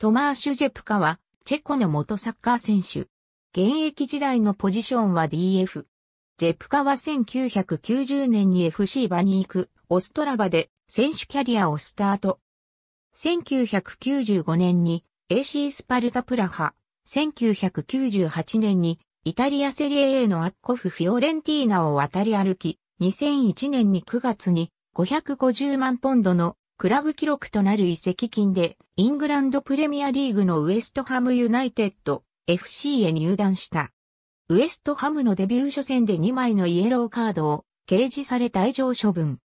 トマーシュ・ジェプカは、チェコの元サッカー選手。現役時代のポジションは DF。ジェプカは1990年に FC バニーク、オストラバで選手キャリアをスタート。1995年に AC スパルタプラハ、1998年にイタリアセリエ A のアッコフ・フィオレンティーナを渡り歩き、2001年に9月に550万ポンドのクラブ記録となる移籍金で、イングランドプレミアリーグのウエストハムユナイテッド FC へ入団した。ウエストハムのデビュー初戦で2枚のイエローカードを掲示され退場処分。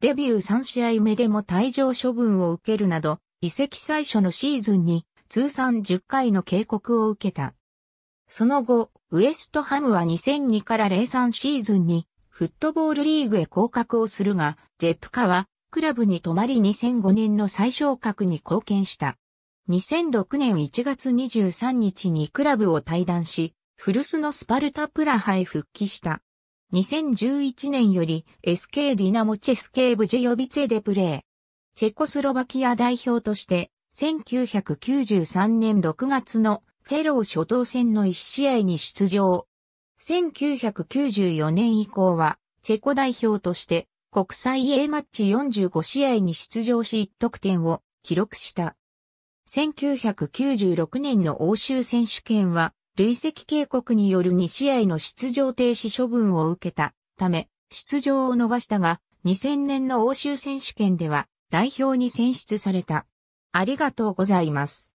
デビュー3試合目でも退場処分を受けるなど、移籍最初のシーズンに通算10回の警告を受けた。その後、ウエストハムは2002から03シーズンにフットボールリーグへ降格をするが、ジェプカはクラブに泊まり2005年の最昇格に貢献した。2006年1月23日にクラブを退団し、古巣のスパルタプラハへ復帰した。2011年より SK ディナモチェスケーブジェヨビツェでプレー。チェコスロバキア代表として、1993年6月のフェロー初等戦の1試合に出場。1994年以降は、チェコ代表として国際 A マッチ45試合に出場し1得点を記録した。1996年の欧州選手権は、累積警告による2試合の出場停止処分を受けたため、出場を逃したが、2000年の欧州選手権では代表に選出された。ありがとうございます。